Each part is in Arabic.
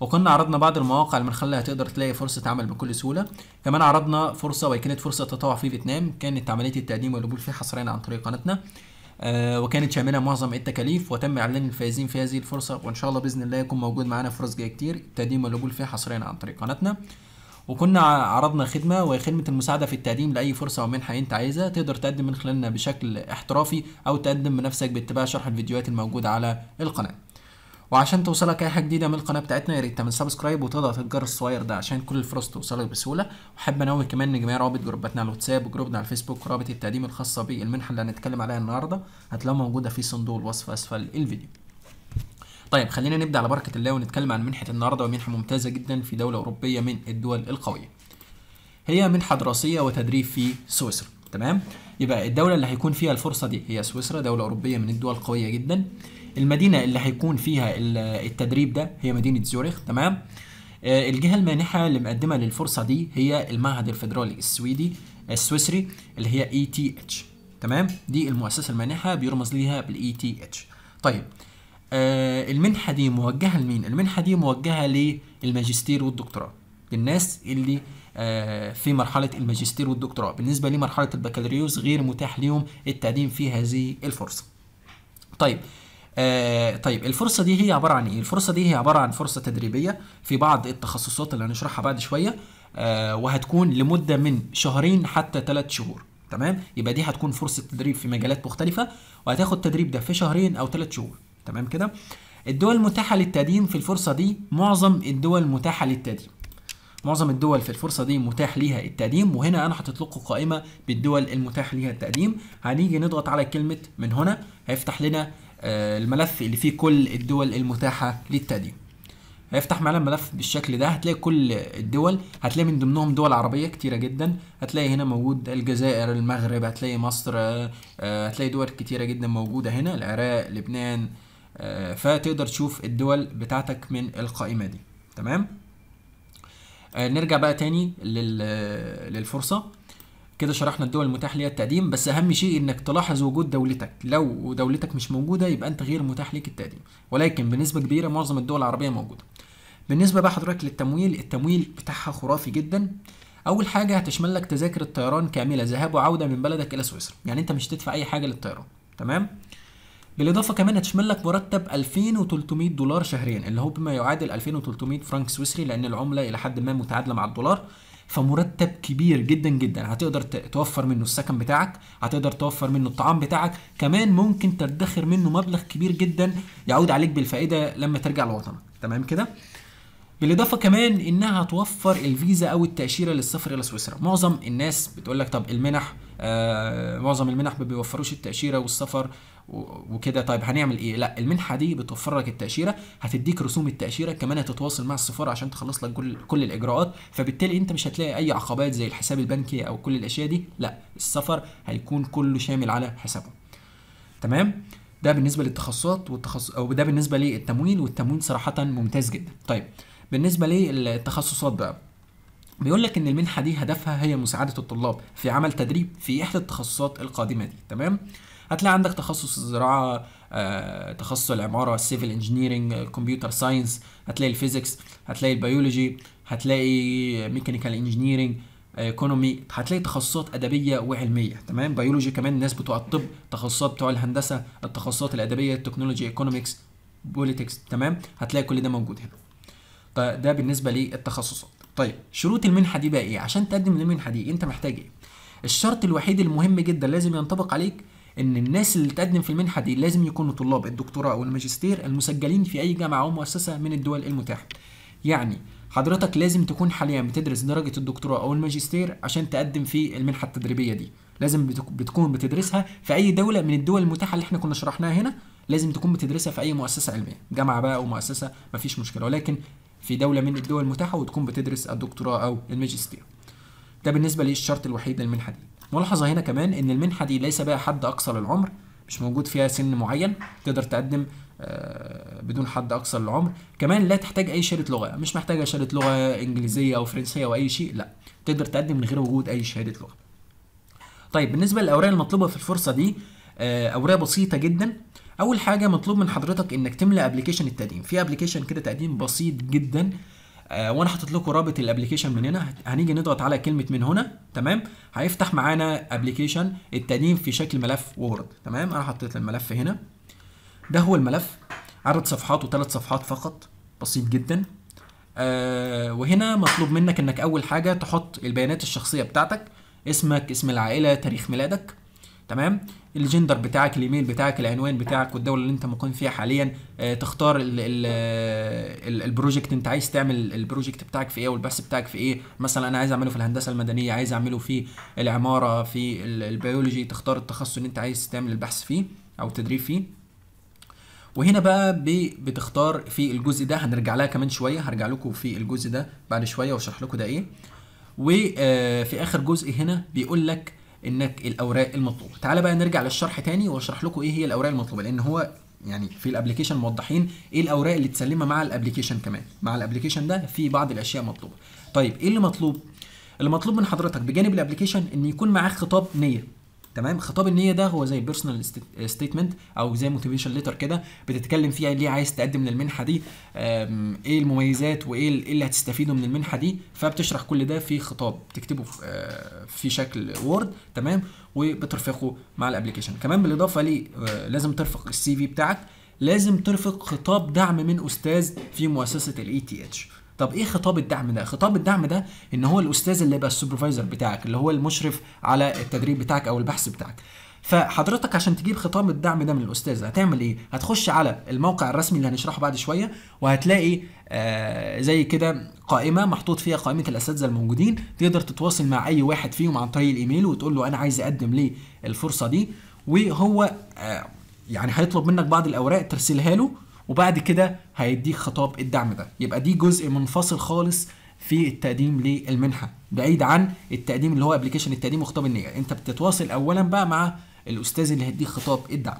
وكنا عرضنا بعض المواقع اللي من خلالها تقدر تلاقي فرصة عمل بكل سهولة كمان عرضنا فرصة وهي كانت فرصة تطوع في فيتنام كانت عملية التقديم والقبول فيها حصريا عن طريق قناتنا آه وكانت شاملة معظم التكاليف وتم إعلان الفائزين في هذه الفرصة وإن شاء الله بإذن الله يكون موجود معانا فرص جاية كتير التقديم والقبول فيها حصريا عن طريق قناتنا وكنا عرضنا خدمة وهي خدمة المساعدة في التقديم لأي فرصة أو منحة أنت عايزها تقدر تقدم من خلالنا بشكل احترافي أو تقدم بنفسك باتباع شرح الفيديوهات الموجودة على القناة وعشان توصلك اي حاجه جديده من القناه بتاعتنا يا ريت تعمل سبسكرايب وتضغط الجرس الصغير ده عشان كل الفرص توصلك بسهوله وحابب انوه كمان ان جميع روابط جروباتنا على الواتساب وجروبنا على الفيسبوك ورابط التقديم الخاصه بالمنحه اللي هنتكلم عليها النهارده هتلاقوها موجوده في صندوق الوصف اسفل الفيديو طيب خلينا نبدا على بركه الله ونتكلم عن منحه النهارده ومنحه ممتازه جدا في دوله اوروبيه من الدول القويه هي منحه دراسيه وتدريب في سويسرا تمام يبقى الدوله اللي هيكون فيها الفرصه دي هي سويسرا دوله اوروبيه من الدول القويه جدا المدينه اللي هيكون فيها التدريب ده هي مدينه زوريخ تمام آه، الجهه المانحه اللي مقدمه للفرصه دي هي المعهد الفيدرالي السويدي آه، السويسري اللي هي اي تي اتش تمام دي المؤسسه المانحه بيرمز ليها بالاي تي e اتش طيب آه المنحه دي موجهه لمين المنحه دي موجهه للماجستير والدكتوراه للناس اللي آه في مرحله الماجستير والدكتوراه بالنسبه لمرحله البكالوريوس غير متاح ليهم التقديم في هذه الفرصه طيب آه، طيب الفرصه دي هي عباره عن ايه الفرصه دي هي عباره عن فرصه تدريبيه في بعض التخصصات اللي هنشرحها بعد شويه آه، وهتكون لمده من شهرين حتى ثلاث شهور تمام يبقى دي هتكون فرصه تدريب في مجالات مختلفه وهتاخد التدريب ده في شهرين او ثلاث شهور تمام كده الدول المتاحه للتقديم في الفرصه دي معظم الدول المتاحه للتقديم معظم الدول في الفرصه دي متاح ليها التقديم وهنا انا هتطلقوا لكم قائمه بالدول المتاح ليها التقديم هنيجي نضغط على كلمه من هنا هيفتح لنا آه، الملف اللي فيه كل الدول المتاحة للتقديم هيفتح معانا الملف بالشكل ده هتلاقي كل الدول هتلاقي من ضمنهم دول عربية كتيرة جدا هتلاقي هنا موجود الجزائر المغرب هتلاقي مصر آه، هتلاقي دول كتيرة جدا موجودة هنا العراق لبنان آه، فتقدر تشوف الدول بتاعتك من القائمة دي تمام نرجع بقى تاني للفرصة كده شرحنا الدول المتاح ليها التقديم بس اهم شيء انك تلاحظ وجود دولتك لو دولتك مش موجوده يبقى انت غير متاح ليك التقديم ولكن بنسبه كبيره معظم الدول العربيه موجوده بالنسبه بقى حضرتك للتمويل التمويل بتاعها خرافي جدا اول حاجه هتشمل لك تذاكر الطيران كامله ذهاب وعوده من بلدك الى سويسرا يعني انت مش هتدفع اي حاجه للطيران تمام بالاضافه كمان هتشمل لك مرتب 2300 دولار شهريا اللي هو بما يعادل 2300 فرنك سويسري لان العمله الى حد ما متعادله مع الدولار فمرتب كبير جدا جدا هتقدر توفر منه السكن بتاعك هتقدر توفر منه الطعام بتاعك كمان ممكن تدخر منه مبلغ كبير جدا يعود عليك بالفائده لما ترجع لوطنك تمام كده بالاضافه كمان انها توفر الفيزا او التاشيره للسفر الى سويسرا معظم الناس بتقول لك طب المنح آه معظم المنح ما بيوفروش التاشيره والسفر وكده طيب هنعمل ايه لا المنحه دي بتوفر لك التاشيره هتديك رسوم التاشيره كمان هتتواصل مع السفاره عشان تخلص لك كل, كل الاجراءات فبالتالي انت مش هتلاقي اي عقبات زي الحساب البنكي او كل الاشياء دي لا السفر هيكون كله شامل على حسابه تمام ده بالنسبه للتخصصات والتخصص او ده بالنسبه للتمويل والتمويل صراحه ممتاز جدا طيب بالنسبه للتخصصات بقى بيقول لك ان المنحه دي هدفها هي مساعده الطلاب في عمل تدريب في احدى التخصصات القادمه دي تمام هتلاقي عندك تخصص الزراعه آه، تخصص العماره السيفل انجينيرنج كمبيوتر ساينس هتلاقي الفيزيكس هتلاقي البيولوجي هتلاقي ميكانيكال انجينيرنج ايكونومي هتلاقي تخصصات ادبيه وعلميه تمام بيولوجي كمان الناس بتوع الطب تخصصات بتوع الهندسه التخصصات الادبيه التكنولوجي ايكونومكس بوليتكس تمام هتلاقي كل ده موجود هنا ده بالنسبه للتخصصات طيب شروط المنحه دي بقى ايه عشان تقدم للمنحه دي انت محتاج ايه الشرط الوحيد المهم جدا لازم ينطبق عليك ان الناس اللي تقدم في المنحه دي لازم يكونوا طلاب الدكتوراه او الماجستير المسجلين في اي جامعه او مؤسسه من الدول المتاحه يعني حضرتك لازم تكون حاليا بتدرس درجه الدكتوراه او الماجستير عشان تقدم في المنحه التدريبيه دي لازم بتكون بتدرسها في اي دوله من الدول المتاحه اللي احنا كنا شرحناها هنا لازم تكون بتدرسها في اي مؤسسه علميه جامعه بقى او مؤسسه مفيش مشكله ولكن في دوله من الدول المتاحه وتكون بتدرس الدكتوراه او الماجستير ده بالنسبه للشرط الوحيد للمنحه دي ملاحظه هنا كمان ان المنحه دي ليس بقى حد اقصى للعمر مش موجود فيها سن معين تقدر تقدم آه، بدون حد اقصى للعمر كمان لا تحتاج اي شهاده لغه مش محتاجه شهاده لغه انجليزيه او فرنسيه او اي شيء لا تقدر تقدم من غير وجود اي شهاده لغه طيب بالنسبه للاوراق المطلوبه في الفرصه دي آه، اوراق بسيطه جدا اول حاجه مطلوب من حضرتك انك تملى ابلكيشن التقديم في ابلكيشن كده تقديم بسيط جدا آه، وانا حاطط لكم رابط الابلكيشن من هنا هنيجي نضغط على كلمه من هنا تمام هيفتح معانا ابلكيشن التقديم في شكل ملف وورد تمام انا حطيت الملف هنا ده هو الملف عدد صفحاته ثلاث صفحات فقط بسيط جدا آه وهنا مطلوب منك انك اول حاجه تحط البيانات الشخصيه بتاعتك اسمك اسم العائله تاريخ ميلادك تمام الجندر بتاعك الايميل بتاعك العنوان بتاعك والدوله اللي انت مقيم فيها حاليا آه، تختار آه، البروجكت انت عايز تعمل البروجكت بتاعك في ايه والبحث بتاعك في ايه مثلا انا عايز اعمله في الهندسه المدنيه عايز اعمله في العماره في البيولوجي تختار التخصص اللي انت عايز تعمل البحث فيه او التدريب فيه وهنا بقى بتختار في الجزء ده هنرجع لها كمان شويه هرجع لكم في الجزء ده بعد شويه واشرح لكم ده ايه وفي آه، اخر جزء هنا بيقول لك انك الاوراق المطلوبه تعال بقى نرجع للشرح تاني واشرح لكم ايه هي الاوراق المطلوبه لان هو يعني في الابلكيشن موضحين ايه الاوراق اللي تسلمها مع الابلكيشن كمان مع الابلكيشن ده في بعض الاشياء مطلوبه طيب ايه اللي مطلوب المطلوب من حضرتك بجانب الابلكيشن ان يكون معاك خطاب نيه تمام خطاب النيه ده هو زي بيرسونال ستيتمنت او زي موتيفيشن ليتر كده بتتكلم فيها ليه عايز تقدم للمنحه دي ايه المميزات وايه إيه اللي هتستفيده من المنحه دي فبتشرح كل ده في خطاب بتكتبه في آه، شكل وورد تمام وبترفقه مع الابلكيشن كمان بالاضافه ليه آه، لازم ترفق السي في بتاعك لازم ترفق خطاب دعم من استاذ في مؤسسه الاي تي e اتش طب ايه خطاب الدعم ده خطاب الدعم ده ان هو الاستاذ اللي بقى السوبرفايزر بتاعك اللي هو المشرف على التدريب بتاعك او البحث بتاعك فحضرتك عشان تجيب خطاب الدعم ده من الاستاذ هتعمل ايه هتخش على الموقع الرسمي اللي هنشرحه بعد شويه وهتلاقي آه زي كده قائمه محطوط فيها قائمه الاساتذه الموجودين تقدر تتواصل مع اي واحد فيهم عن طريق الايميل وتقول له انا عايز اقدم ليه الفرصه دي وهو آه يعني هيطلب منك بعض الاوراق ترسلها له وبعد كده هيديك خطاب الدعم ده يبقى دي جزء منفصل خالص في التقديم للمنحه بعيد عن التقديم اللي هو ابلكيشن التقديم وخطاب النيه انت بتتواصل اولا بقى مع الاستاذ اللي هيديك خطاب الدعم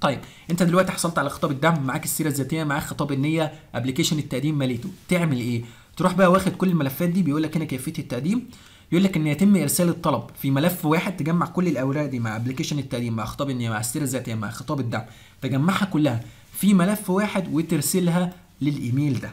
طيب انت دلوقتي حصلت على خطاب الدعم معاك السيره الذاتيه معاك خطاب النيه ابلكيشن التقديم مليته تعمل ايه تروح بقى واخد كل الملفات دي بيقول لك هنا كيفيه التقديم يقول لك ان يتم ارسال الطلب في ملف واحد تجمع كل الاوراق دي مع ابلكيشن التقديم مع خطاب النيه مع السيره الذاتيه مع خطاب الدعم تجمعها كلها في ملف واحد وترسلها للايميل ده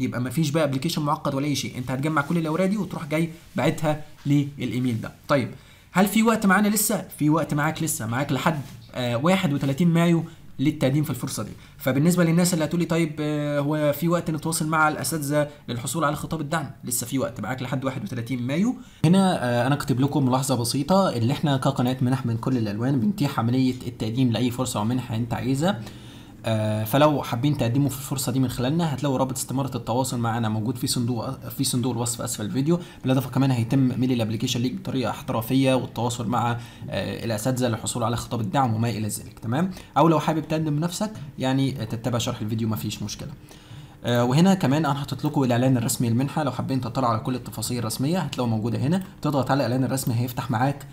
يبقى مفيش بقى ابلكيشن معقد ولا اي شيء انت هتجمع كل الاوراق دي وتروح جاي باعتها للايميل ده طيب هل في وقت معانا لسه في وقت معاك لسه معاك لحد آه 31 مايو للتقديم في الفرصه دي فبالنسبه للناس اللي هتقولي طيب آه هو في وقت نتواصل مع الاساتذه للحصول على خطاب الدعم لسه في وقت معاك لحد 31 مايو هنا آه انا كاتب لكم ملاحظه بسيطه اللي احنا كقناه منح من كل الالوان بنتيح عمليه التقديم لاي فرصه او منحه انت عايزها آه، فلو حابين تقدموا في الفرصه دي من خلالنا هتلاقوا رابط استماره التواصل معنا موجود في صندوق في صندوق الوصف اسفل الفيديو بالاضافه كمان هيتم ميل الابلكيشن ليك بطريقه احترافيه والتواصل مع آه، الاساتذه للحصول على خطاب الدعم وما الى ذلك تمام او لو حابب تقدم نفسك يعني تتبع شرح الفيديو مفيش مشكله آه، وهنا كمان انا حاطط لكم الاعلان الرسمي للمنحه لو حابين تطلعوا على كل التفاصيل الرسميه هتلاقوا موجوده هنا تضغط على الاعلان الرسمي هيفتح معاك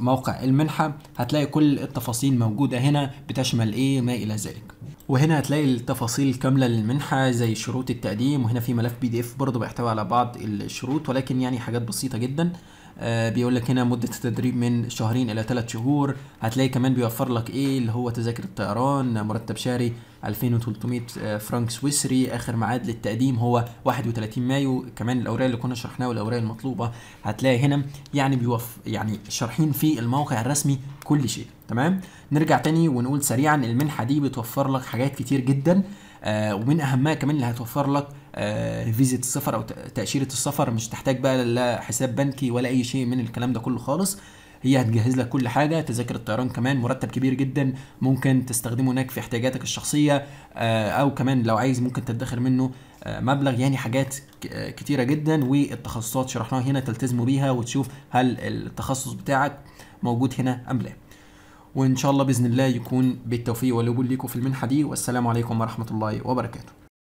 موقع المنحة هتلاقي كل التفاصيل موجودة هنا بتشمل ايه ما الى ذلك وهنا هتلاقي التفاصيل الكاملة للمنحة زي شروط التقديم وهنا في ملف بي دي اف برضه بيحتوي على بعض الشروط ولكن يعني حاجات بسيطة جدا آه، بيقول لك هنا مدة التدريب من شهرين إلى ثلاث شهور هتلاقي كمان بيوفر لك إيه اللي هو تذاكر الطيران مرتب شهري 2300 فرنك سويسري اخر ميعاد للتقديم هو 31 مايو كمان الاوراق اللي كنا شرحناها والاوراق المطلوبه هتلاقي هنا يعني بيوف يعني شارحين في الموقع الرسمي كل شيء تمام نرجع تاني ونقول سريعا المنحه دي بتوفر لك حاجات كتير جدا آه ومن اهمها كمان اللي هتوفر لك آه فيزة السفر او تاشيره السفر مش تحتاج بقى لا حساب بنكي ولا اي شيء من الكلام ده كله خالص هي هتجهز لك كل حاجه تذاكر الطيران كمان مرتب كبير جدا ممكن تستخدمه هناك في احتياجاتك الشخصيه آه، او كمان لو عايز ممكن تدخر منه آه، مبلغ يعني حاجات آه، كتيره جدا والتخصصات شرحناها هنا تلتزموا بيها وتشوف هل التخصص بتاعك موجود هنا ام لا وان شاء الله باذن الله يكون بالتوفيق والقبول ليكم في المنحه دي والسلام عليكم ورحمه الله وبركاته